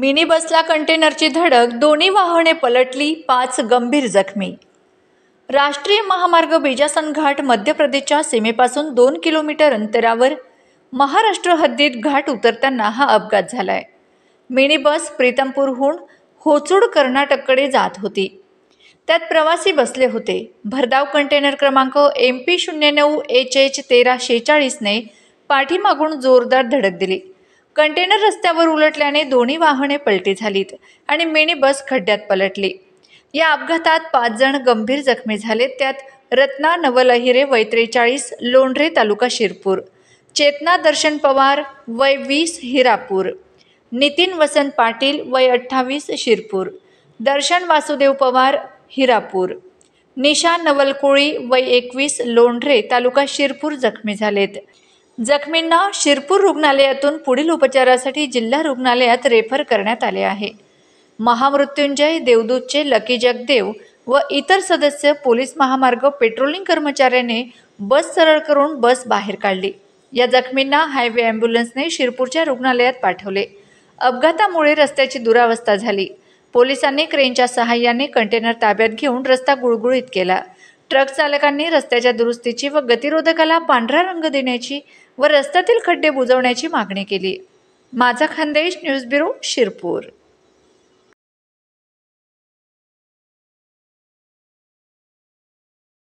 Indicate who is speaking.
Speaker 1: mini बसला कंटेनरची धडक दोन्ही वाहने पलटली पाच गंभीर जखमी राष्ट्रीय महामार्ग बेजासन घाट मध्य प्रदेशच्या सीमेपासून दोन किलोमीटर अंतरावर महाराष्ट्र हद्दीत घाट उतरताना हा अपघात झालाय मिनी बस प्रीतमपूरहून होचूड कर्नाटककडे जात होती त्यात प्रवासी बसले होते भरधाव कंटेनर क्रमांक एम पी शून्य नऊ एच एच तेरा शेचाळीसने पाठीमागून जोरदार धडक दिली कंटेनर रस्त्यावर उलटल्याने दोन्ही वाहने पलटी झालीत आणि मिनी बस खड्ड्यात पलटली या अपघातात पाच जण गंभीर जखमी झालेत त्यात रत्ना नवलहिरे वय त्रेचाळीस लोंढरे तालुका शिरपूर चेतना दर्शन पवार वय वीस हिरापूर नितीन वसंत पाटील वय अठ्ठावीस शिरपूर दर्शन वासुदेव पवार हिरापूर निशा नवलकोळी वय एकवीस लोंढरे तालुका शिरपूर जखमी झालेत जखमींना शिरपूर रुग्णालयातून पुढील उपचारासाठी जिल्हा रुग्णालयात रेफर करण्यात आले आहे महामृत्युंजय देवदूतचे लकी जगदेव व इतर सदस्य पोलीस महामार्ग पेट्रोलिंग कर्मचाऱ्याने बस सरळ करून बस बाहेर काढली या जखमींना हायवे अँब्युलन्सने शिरपूरच्या रुग्णालयात पाठवले अपघातामुळे रस्त्याची दुरावस्था झाली पोलिसांनी क्रेनच्या सहाय्याने कंटेनर ताब्यात घेऊन रस्ता गुळगुळीत केला ट्रक चालकांनी रस्त्याच्या दुरुस्तीची व गतिरोधकाला पांढरा रंग देण्याची व रस्त्यातील खड्डे बुजवण्याची मागणी केली माझा खानदेश न्यूज ब्युरो शिरपूर